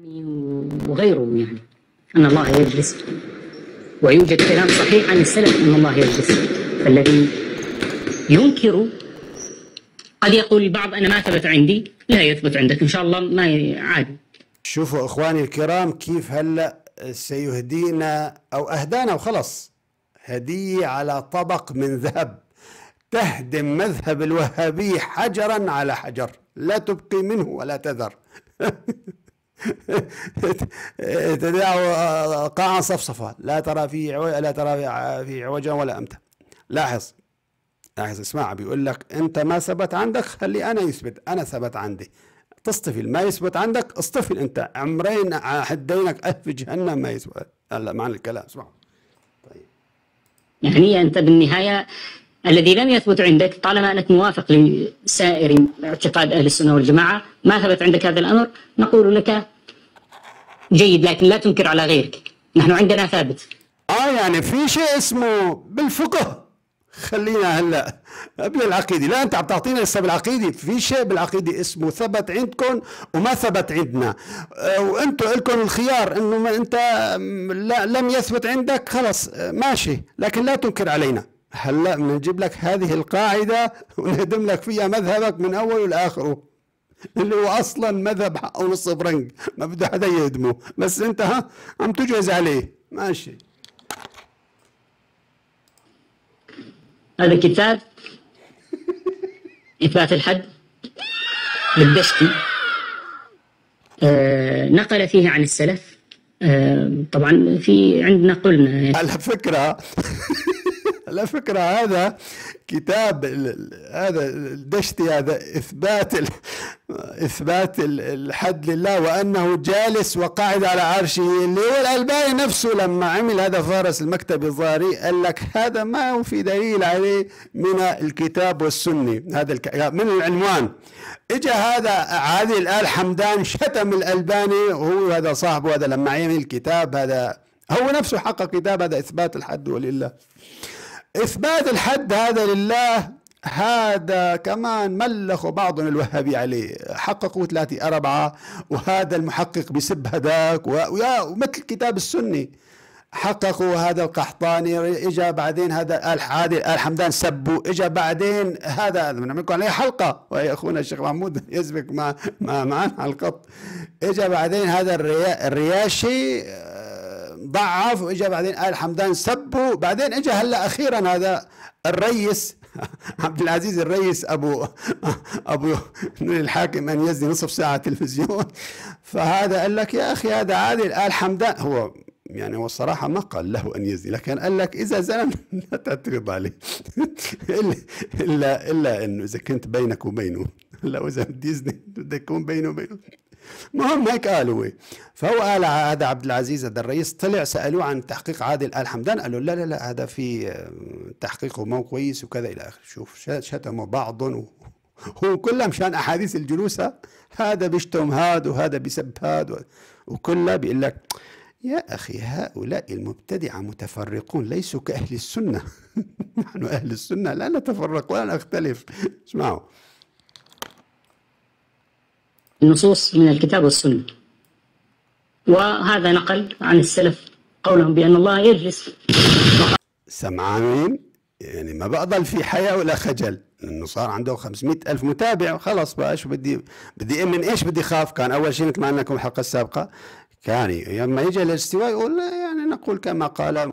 الألباني يعني، وغيره يعني أن الله يجلس ويوجد كلام صحيح عن السلف أن الله يجلس فالذي ينكر قد يقول البعض أنا ما ثبت عندي لا يثبت عندك إن شاء الله ما عادي شوفوا إخواني الكرام كيف هلأ سيهدينا أو أهدانا وخلص هدية على طبق من ذهب تهدم مذهب الوهابية حجرا على حجر لا تبقي منه ولا تذر تدع قاعا صفصفة لا ترى في لا ترى في عوجا ولا أمتا لاحظ لاحظ اسمع بيقول لك أنت ما ثبت عندك خلي أنا يثبت أنا ثبت عندي تصطفل ما يثبت عندك اصطفل أنت عمرين حدينك ألف جهنم ما يثبت هلا معنى الكلام اسمع طيب يعني أنت بالنهاية الذي لم يثبت عندك طالما انك موافق لسائر اعتقاد اهل السنه والجماعه ما ثبت عندك هذا الامر نقول لك جيد لكن لا تنكر على غيرك نحن عندنا ثابت اه يعني في شيء اسمه بالفقه خلينا هلا قبل العقيده لا انت عم تعطينا لسه بالعقيده في شيء بالعقيده اسمه ثبت عندكم وما ثبت عندنا آه، وانتم لكم الخيار انه انت لا لم يثبت عندك خلص آه، ماشي لكن لا تنكر علينا هلا بنجيب لك هذه القاعده ونهدم لك فيها مذهبك من اوله لاخره اللي هو اصلا مذهب حقه نص فرنك ما بده حدا يهدمه بس انت ها عم تجهز عليه ماشي هذا كتاب اثبات الحد للدشتي آه نقل فيه عن السلف آه طبعا في عندنا قلنا على فكره على فكرة هذا كتاب هذا الدشتي هذا إثبات ال إثبات الحد لله وأنه جالس وقاعد على عرشه اللي هو الألباني نفسه لما عمل هذا فارس المكتب الظاهري قال لك هذا ما هو في دليل عليه من الكتاب والسنة هذا يعني من العنوان اجى هذا عادل آل حمدان شتم الألباني وهو هذا صاحبه هذا لما عمل الكتاب هذا هو نفسه حقق كتاب هذا إثبات الحد ولله إثبات الحد هذا لله هذا كمان ملخوا بعضهم الوهابي عليه حققوا ثلاثة أربعة وهذا المحقق بسب هذاك ويا ومثل الكتاب السني حققوا هذا القحطاني اجى بعدين هذا ال عادل ال حمدان سبوا اجى بعدين هذا بنعمل لكم عليه حلقه ويا اخونا الشيخ محمود يزبك ما ما معنا على اجى بعدين هذا الرياشي ضعف واجا بعدين ال حمدان سبوا بعدين اجا هلا اخيرا هذا الريس عبد العزيز الريس ابو ابو الحاكم ان يزني نصف ساعه تلفزيون فهذا قال لك يا اخي هذا عادل ال حمدان هو يعني هو الصراحه ما قال له ان يزني لكن قال لك اذا زنم لا تعترض عليه الا الا الا انه اذا كنت بينك وبينه هلا واذا بدي يزني بده يكون بينه وبينه المهم هيك قالوا هو فهو قال هذا عبد العزيز هذا الرئيس طلع سالوه عن تحقيق عادل ال حمدان قالوا لا لا لا هذا في آه، تحقيقه مو كويس وكذا الى اخره شوف شتموا بعضهم هو كلها مشان احاديث الجلوسة هذا بيشتم هذا وهذا بيسب هذا وكلها بيقول لك يا أخي هؤلاء المبتدعة متفرقون ليسوا كأهل السنة نحن أهل السنة لا نتفرق ولا نختلف اسمعوا النصوص من الكتاب والسنة وهذا نقل عن السلف قولهم بأن الله يجلس سمعانين يعني ما بضل في حياة ولا خجل لأنه صار عنده 500 ألف متابع وخلص بقى شو بدي بدي من إيش بدي خاف كان أول شيء مثل ما قلنا لكم الحلقة السابقة كان يعني، لما يجي الاستواء يقول يعني نقول كما قال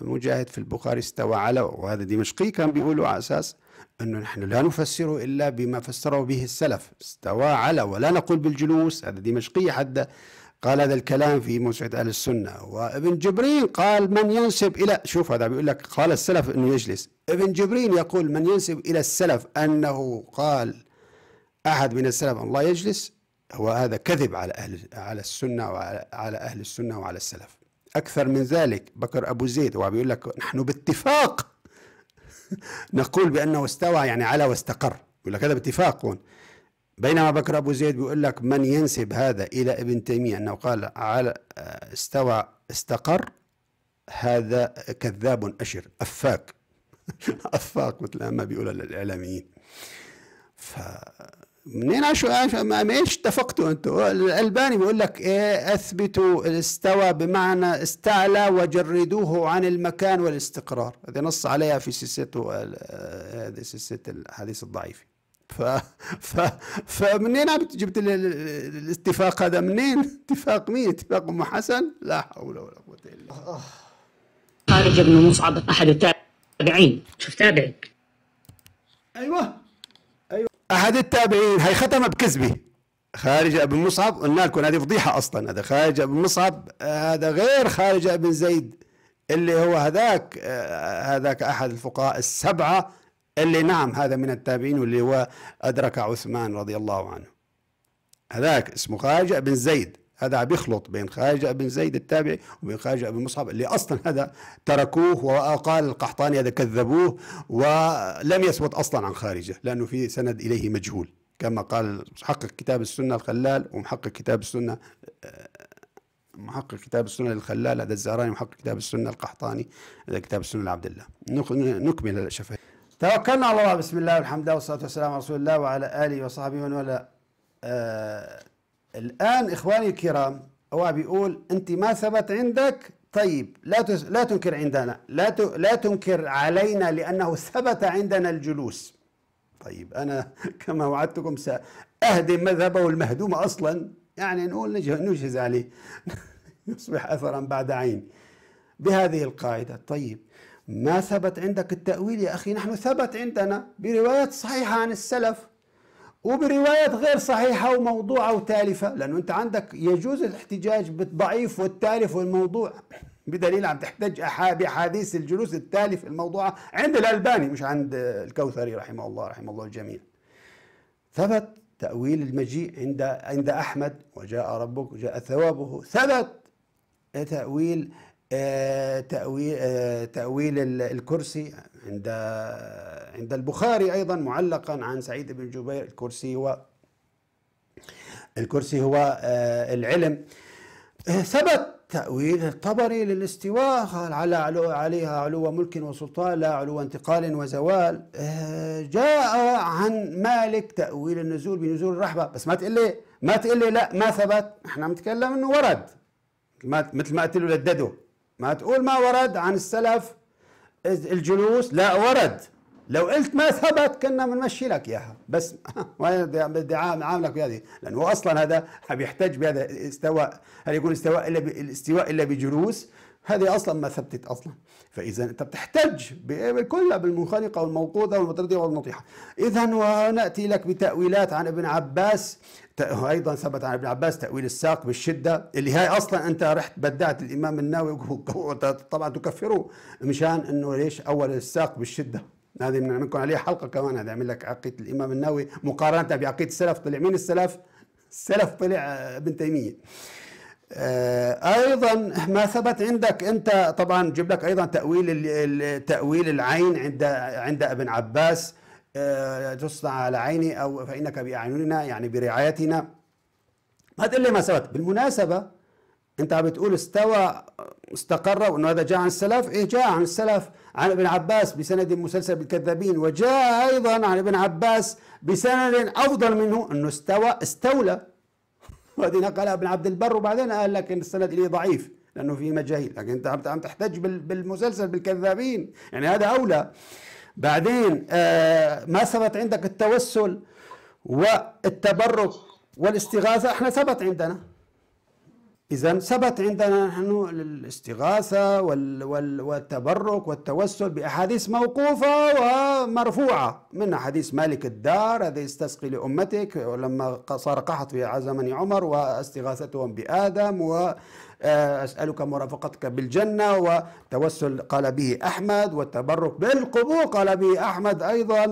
مجاهد في البخاري استوى على وهذا دمشقي كان بيقولوا على اساس انه نحن لا نفسر الا بما فسره به السلف استوى على ولا نقول بالجلوس هذا دمشقي حد قال هذا الكلام في مسعد أهل السنة وابن جبرين قال من ينسب إلى شوف هذا بيقول لك قال السلف أنه يجلس ابن جبرين يقول من ينسب إلى السلف أنه قال أحد من السلف الله يجلس وهذا كذب على أهل على السنة وعلى أهل السنة وعلى السلف أكثر من ذلك بكر أبو زيد وعم يقول لك نحن باتفاق نقول بأنه استوى يعني على واستقر يقول لك هذا باتفاق هون بينما بكر أبو زيد بيقول لك من ينسب هذا إلى ابن تيمية أنه قال على استوى استقر هذا كذاب أشر أفاك أفاق مثل ما بيقول الإعلاميين ف منين عشو آه، ما ايش اتفقتوا انتوا الالباني بيقول لك ايه اثبتوا استوى بمعنى استعلى وجردوه عن المكان والاستقرار هذا نص عليها في سلسلته آه، هذه سلسله الحديث الضعيف ف ف فمنين جبت الاتفاق هذا منين اتفاق مين اتفاق ام حسن لا حول ولا قوه الا بالله خارج ابن مصعب احد التابعين شوف تابعك ايوه احد التابعين هي ختمه بكذبه خارج ابن مصعب قلنا لكم هذه فضيحه اصلا هذا خارج ابن مصعب آه، هذا غير خارج ابن زيد اللي هو هذاك آه، هذاك احد الفقهاء السبعه اللي نعم هذا من التابعين واللي هو ادرك عثمان رضي الله عنه هذاك اسمه خارج بن زيد هذا بيخلط بين خارجة بن زيد التابعي وبين خارجة بن مصعب اللي أصلا هذا تركوه وقال القحطاني هذا كذبوه ولم يثبت أصلا عن خارجة لأنه في سند إليه مجهول كما قال محقق كتاب السنة الخلال ومحقق كتاب السنة محقق كتاب السنة للخلال هذا الزهراني محقق كتاب السنة القحطاني هذا كتاب السنة لعبد الله نكمل الشفهيه توكلنا على الله بسم الله والحمد لله والصلاة والسلام على رسول الله وعلى آله وصحبه ومن والاه آه، الآن إخواني الكرام هو بيقول أنت ما ثبت عندك طيب لا لا تنكر عندنا لا لا تنكر علينا لأنه ثبت عندنا الجلوس طيب أنا كما وعدتكم سأهدم مذهبه المهدوم أصلا يعني نقول نجهز عليه يصبح أثرا بعد عين بهذه القاعدة طيب ما ثبت عندك التأويل يا أخي نحن ثبت عندنا بروايات صحيحة عن السلف وبروايات غير صحيحة وموضوعة وتالفة لأنه أنت عندك يجوز الاحتجاج بالضعيف والتالف والموضوع بدليل عم تحتج بأحاديث الجلوس التالف الموضوعة عند الألباني مش عند الكوثري رحمه الله رحمه الله الجميع ثبت تأويل المجيء عند عند أحمد وجاء ربك وجاء ثوابه ثبت تأويل آه، آه، تأويل تأويل الكرسي عند عند البخاري أيضا معلقا عن سعيد بن جبير الكرسي هو الكرسي هو آه، العلم ثبت تأويل الطبري للاستواء قال على علو عليها علو ملك وسلطان لا علو انتقال وزوال جاء عن مالك تأويل النزول بنزول الرحبة بس ما تقول لي ما تقول لي لا ما ثبت احنا بنتكلم انه ورد مثل ما قلت له لددوا ما تقول ما ورد عن السلف الجلوس لا ورد لو قلت ما ثبت كنا بنمشي لك اياها بس بدي عاملك بهذه لانه اصلا هذا بيحتج بهذا استواء هل يكون استواء الا الاستواء الا بجلوس هذه اصلا ما ثبتت اصلا فاذا انت بتحتج كلها بالمنخنقه والموقوذه والمطرده والنطيحه اذا وناتي لك بتاويلات عن ابن عباس ايضا ثبت عن ابن عباس تاويل الساق بالشده اللي هاي اصلا انت رحت بدعت الامام النووي طبعا تكفره مشان انه ليش اول الساق بالشده هذه بنعمل لكم عليها حلقه كمان هذا يعمل لك عقيده الامام النووي مقارنه بعقيده السلف طلع مين السلف؟ السلف طلع ابن تيميه آه، ايضا ما ثبت عندك انت طبعا جيب لك ايضا تاويل تاويل العين عند عند ابن عباس آه، تصنع على عيني او فانك باعيننا يعني برعايتنا ما تقول لي ما ثبت بالمناسبه انت عم بتقول استوى استقر وانه هذا جاء عن السلف ايه جاء عن السلف عن ابن عباس بسند مسلسل بالكذابين وجاء ايضا عن ابن عباس بسند افضل منه انه استوى استولى وبعدين نقلها ابن عبد البر وبعدين قال لك ان السند اليه ضعيف لانه في مجاهيل لكن انت عم تحتج بالمسلسل بالكذابين يعني هذا اولى بعدين آه، ما ثبت عندك التوسل والتبرك والاستغاثه احنا ثبت عندنا إذا ثبت عندنا نحن الاستغاثة والتبرك والتوسل بأحاديث موقوفة ومرفوعة من أحاديث مالك الدار الذي استسقي لأمتك ولما صار قحط في عزمني عمر واستغاثتهم بآدم وأسألك آه، مرافقتك بالجنة والتوسل قال به أحمد والتبرك بالقبور قال به أحمد أيضا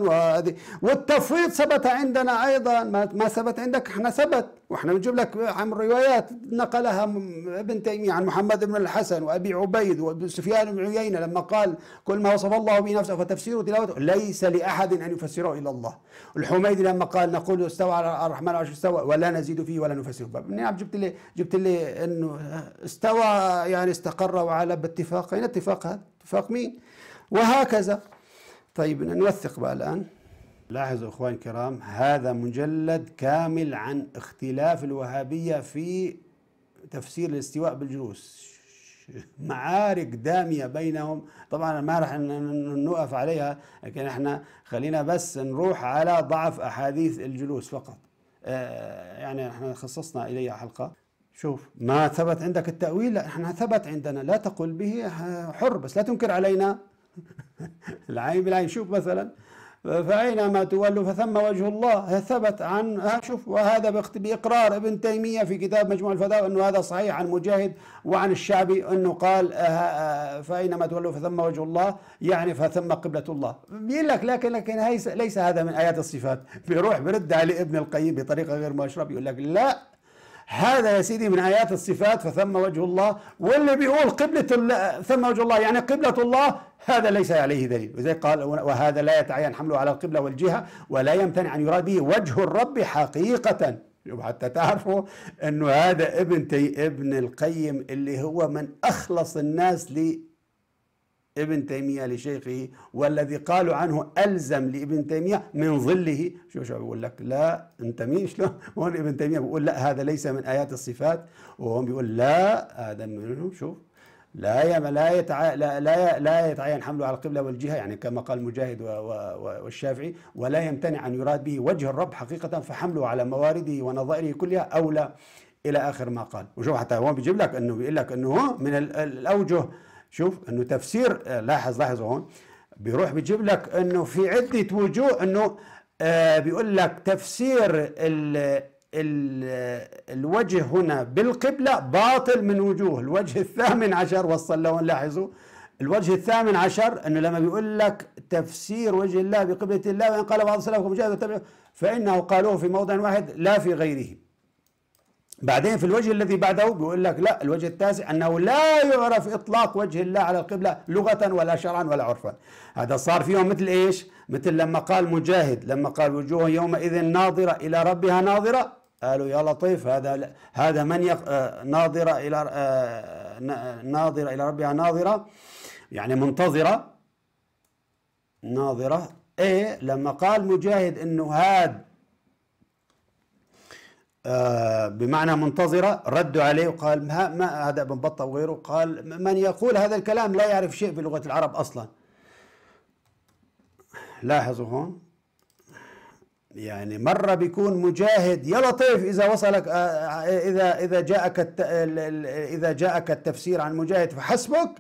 والتفويض ثبت عندنا أيضا ما ثبت عندك احنا ثبت واحنا بنجيب لك عن روايات نقلها ابن تيميه عن محمد بن الحسن وابي عبيد وسفيان بن عيينه لما قال كل ما وصف الله به نفسه فتفسيره تلاوته ليس لاحد ان يفسره الا الله. الحميدي لما قال نقول استوى على الرحمن العرش استوى ولا نزيد فيه ولا نفسره، نعم جبت لي جبت لي انه استوى يعني استقر وعلى باتفاق، اين اتفاق هذا؟ اتفاق مين؟ وهكذا. طيب نوثق بقى الان. لاحظوا إخواني الكرام هذا مجلد كامل عن اختلاف الوهابية في تفسير الاستواء بالجلوس معارك دامية بينهم طبعا ما راح نقف عليها لكن احنا خلينا بس نروح على ضعف أحاديث الجلوس فقط آه، يعني احنا خصصنا إليها حلقة شوف ما ثبت عندك التأويل لا احنا ثبت عندنا لا تقل به آه، حر بس لا تنكر علينا العين بالعين شوف مثلا فأينما تولوا فثم وجه الله ثبت عن شوف وهذا بإقرار ابن تيمية في كتاب مجموع الفتاوى أنه هذا صحيح عن مجاهد وعن الشعبي أنه قال آه، آه، فأينما تولوا فثم وجه الله يعني فثم قبلة الله بيقول لك لكن لكن ليس هذا من آيات الصفات بيروح برد عليه ابن القيم بطريقة غير مباشرة بيقول لك لا هذا يا سيدي من آيات الصفات فثم وجه الله واللي بيقول قبلة ثم وجه الله يعني قبلة الله هذا ليس عليه دليل وزي قال وهذا لا يتعين حمله على القبلة والجهة ولا يمتنع أن يراد به وجه الرب حقيقة حتى تعرفوا أنه هذا ابن تي ابن القيم اللي هو من أخلص الناس لي ابن تيمية لشيخه والذي قالوا عنه ألزم لابن تيمية من ظله شو شو بيقول لك لا انت مين شلون هون ابن تيمية بيقول لا هذا ليس من آيات الصفات وهون بيقول لا هذا منه شوف لا لا يتع... لا لا, لا يتعين حمله على القبله والجهه يعني كما قال مجاهد و... و... والشافعي ولا يمتنع ان يراد به وجه الرب حقيقه فحمله على موارده ونظائره كلها اولى الى اخر ما قال وشوف حتى هون بيجيب لك انه بيقول لك انه من الاوجه شوف انه تفسير آه، لاحظ لاحظ هون بيروح بيجيب لك انه في عده وجوه انه آه، بيقول لك تفسير ال ال الوجه هنا بالقبلة باطل من وجوه الوجه الثامن عشر وصل لهون لاحظوا الوجه الثامن عشر أنه لما بيقول لك تفسير وجه الله بقبلة الله وإن قال بعض سلفكم فإنه قالوه في موضع واحد لا في غيره بعدين في الوجه الذي بعده بيقول لك لا الوجه التاسع أنه لا يعرف إطلاق وجه الله على القبلة لغة ولا شرعا ولا عرفا هذا صار فيهم مثل إيش مثل لما قال مجاهد لما قال وجوه يومئذ ناظرة إلى ربها ناظرة قالوا يا لطيف هذا هذا من يق... آه، ناظرة إلى آه، ناظرة إلى ربها ناظرة يعني منتظرة ناظرة إيه لما قال مجاهد إنه هاد آه، بمعنى منتظرة ردوا عليه وقال ما هذا ابن بطة وغيره قال من يقول هذا الكلام لا يعرف شيء في لغة العرب أصلا لاحظوا هون يعني مرة بيكون مجاهد يا لطيف إذا وصلك آه، آه، إذا إذا جاءك إذا جاءك التفسير عن مجاهد فحسبك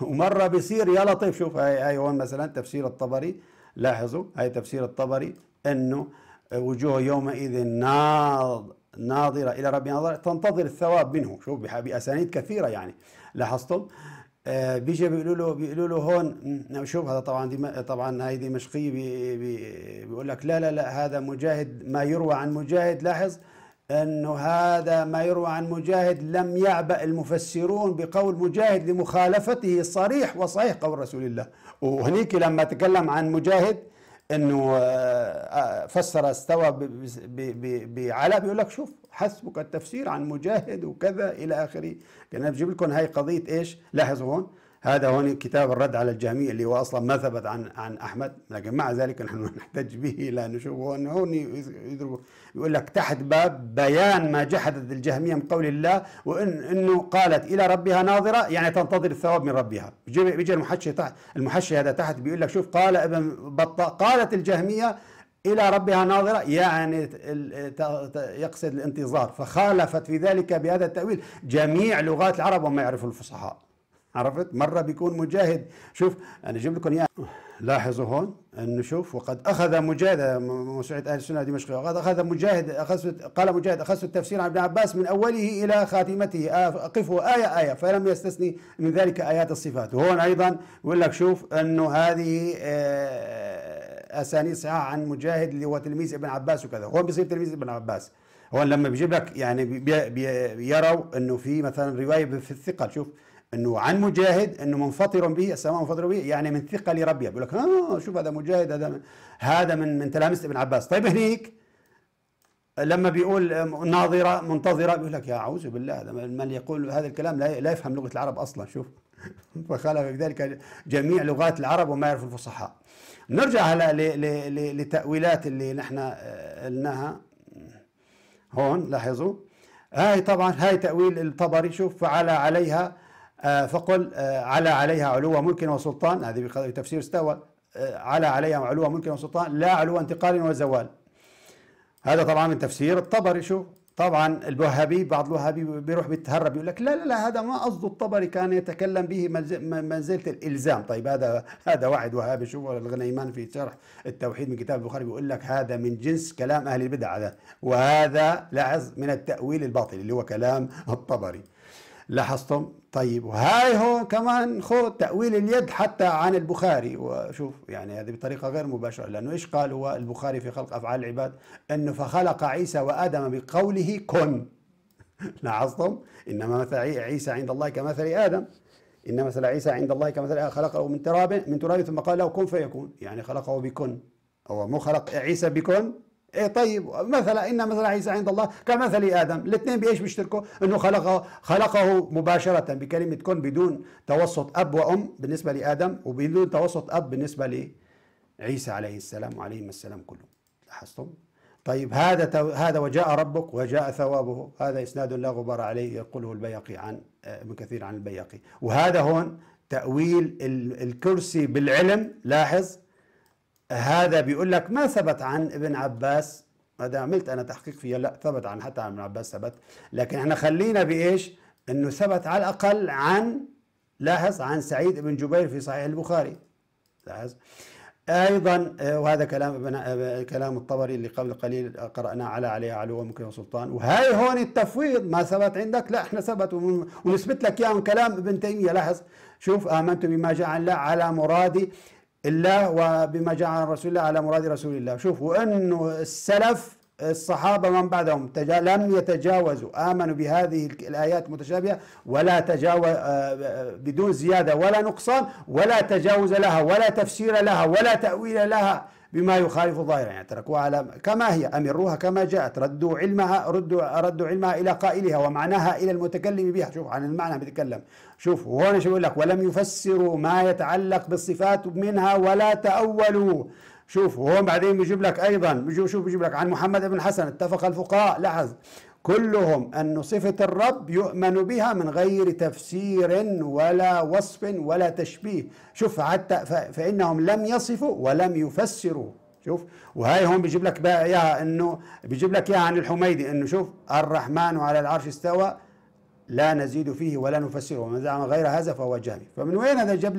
ومرة بيصير يا لطيف شوف هاي هون مثلا تفسير الطبري لاحظوا هاي تفسير الطبري إنه وجوه يومئذ ناض ناظرة إلى ربها ناظرة تنتظر الثواب منه شوف بأسانيد كثيرة يعني لاحظتم آه بيجي بيقولوا له بيقولوا له هون شوف هذا طبعا دي طبعا هاي دمشقية بي بي بيقول لك لا لا لا هذا مجاهد ما يروى عن مجاهد لاحظ انه هذا ما يروى عن مجاهد لم يعبأ المفسرون بقول مجاهد لمخالفته الصريح وصحيح قول رسول الله وهنيك لما تكلم عن مجاهد انه آه، آه، فسر استوى بعلى بيقول لك شوف حسبك التفسير عن مجاهد وكذا الى اخره يعني انا بجيب لكم هاي قضيه ايش لاحظوا هون هذا هون كتاب الرد على الجهمية اللي هو أصلا ما ثبت عن عن أحمد لكن مع ذلك نحن نحتج به إلى أن نشوفه أنه هون يقول لك تحت باب بيان ما جحدت الجهمية من قول الله وإن إنه قالت إلى ربها ناظرة يعني تنتظر الثواب من ربها بيجي المحشي تحت المحشي هذا تحت بيقول لك شوف قال ابن بطة قالت الجهمية إلى ربها ناظرة يعني يقصد الانتظار فخالفت في ذلك بهذا التأويل جميع لغات العرب وما يعرفه الفصحاء عرفت مرة بيكون مجاهد شوف أنا أجيب لكم إياه لاحظوا هون أنه شوف وقد أخذ مجاهد موسوعة أهل السنة دمشق وقد أخذ مجاهد أخذت قال مجاهد أخذت التفسير عن ابن عباس من أوله إلى خاتمته أقفه آية آية فلم يستثني من ذلك آيات الصفات وهون أيضا يقول لك شوف أنه هذه أسانيد صحاح عن مجاهد اللي هو تلميذ ابن عباس وكذا هون بيصير تلميذ ابن عباس هون لما بيجيب لك يعني بيروا انه في مثلا روايه في الثقل شوف انه عن مجاهد انه منفطر به السماء منفطر به يعني من ثقه لربها بيقول لك اه شوف هذا مجاهد هذا هذا من من تلامذه ابن عباس طيب هنيك لما بيقول آه، ناظره منتظره بيقول لك يا اعوذ بالله هذا من يقول هذا الكلام لا لا يفهم لغه العرب اصلا شوف فخالف ذلك جميع لغات العرب وما يعرف الفصحاء نرجع هلا لتاويلات اللي نحن آه، قلناها هون لاحظوا هاي طبعا هاي تاويل الطبري شوف فعلى عليها آه، فقل آه، على عليها علو ملك وسلطان هذه بتفسير استوى آه، على عليها علو ملك وسلطان لا علو انتقال وزوال هذا طبعا من تفسير الطبري شو طبعا الوهابي بعض الوهابي بيروح بيتهرب يقول لك لا لا لا هذا ما قصده الطبري كان يتكلم به منزله الالزام طيب هذا هذا واحد وهابي شو الغنيمان في شرح التوحيد من كتاب البخاري بيقول لك هذا من جنس كلام اهل البدع هذا وهذا لاحظ من التاويل الباطل اللي هو كلام الطبري لاحظتم طيب وهاي هو كمان خذ تأويل اليد حتى عن البخاري وشوف يعني هذه بطريقة غير مباشرة لأنه إيش قال هو البخاري في خلق أفعال العباد أنه فخلق عيسى وآدم بقوله كن لاحظتم إنما مثل عيسى عند الله كمثل آدم إن مثل عيسى عند الله كمثل آدم خلقه من تراب من تراب ثم قال له كن فيكون يعني خلقه بكن هو مو خلق عيسى بكن إيه طيب مثلا ان مثل عيسى عند الله كمثل ادم الاثنين بايش بيشتركوا انه خلقه خلقه مباشره بكلمه كن بدون توسط اب وام بالنسبه لادم وبدون توسط اب بالنسبه لعيسى عليه السلام وعليهم السلام كلهم لاحظتم طيب هذا تو... هذا وجاء ربك وجاء ثوابه هذا اسناد لا غبار عليه يقوله البيقي عن آه، ابن كثير عن البيقي وهذا هون تاويل الكرسي بالعلم لاحظ هذا بيقول لك ما ثبت عن ابن عباس هذا عملت انا تحقيق فيها لا ثبت عن حتى عن ابن عباس ثبت لكن احنا خلينا بايش انه ثبت على الاقل عن لاحظ عن سعيد بن جبير في صحيح البخاري لاحظ ايضا آه، وهذا كلام ابن آه، كلام الطبري اللي قبل قليل قرانا على عليها علو ممكن وسلطان وهي هون التفويض ما ثبت عندك لا احنا ثبت ونثبت لك اياه من كلام ابن تيميه لاحظ شوف امنت بما جاء عن الله على مرادي الله وبما جاء عن رسول الله على مراد رسول الله شوفوا أنه السلف الصحابة من بعدهم تجا لم يتجاوزوا آمنوا بهذه الآيات المتشابهة ولا تجاوز آه، بدون زيادة ولا نقصان ولا تجاوز لها ولا تفسير لها ولا تأويل لها بما يخالف ظاهرها يعني تركوها على كما هي أمروها كما جاءت ردوا علمها ردوا ردوا علمها إلى قائلها ومعناها إلى المتكلم بها شوف عن المعنى بيتكلم شوف هون شو يقول لك ولم يفسروا ما يتعلق بالصفات منها ولا تأولوا شوف وهون بعدين بيجيب لك ايضا بيجيب شوف بيجيب لك عن محمد بن حسن اتفق الفقهاء لاحظ كلهم أن صفة الرب يؤمن بها من غير تفسير ولا وصف ولا تشبيه شوف حتى فإنهم لم يصفوا ولم يفسروا شوف وهي هون بيجيب لك بقى اياها انه بيجيب لك اياها عن الحميدي انه شوف الرحمن على العرش استوى لا نزيد فيه ولا نفسره ومن زعم غير هذا فهو جهمي فمن وين هذا جاب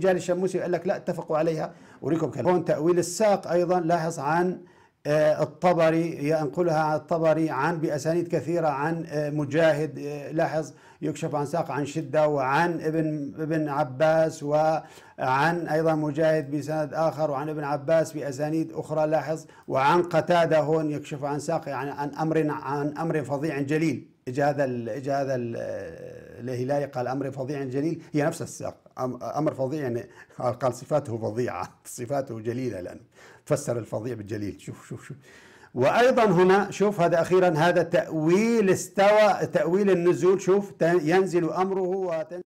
جال الشموسي قال لك لا اتفقوا عليها أريكم كلام هون تأويل الساق أيضا لاحظ عن آه، الطبري ينقلها عن الطبري عن بأسانيد كثيرة عن آه، مجاهد آه، لاحظ يكشف عن ساق عن شدة وعن ابن ابن عباس وعن أيضا مجاهد بسند آخر وعن ابن عباس بأسانيد أخرى لاحظ وعن قتادة هون يكشف عن ساق يعني عن أمر عن أمر فظيع جليل اجى هذا اجى هذا الهلالي قال امر فظيع جليل هي نفس السياق امر فظيع يعني قال صفاته فظيعه صفاته جليله لان تفسر الفظيع بالجليل شوف شوف شوف وايضا هنا شوف هذا اخيرا هذا تاويل استوى تاويل النزول شوف ينزل امره وتنزل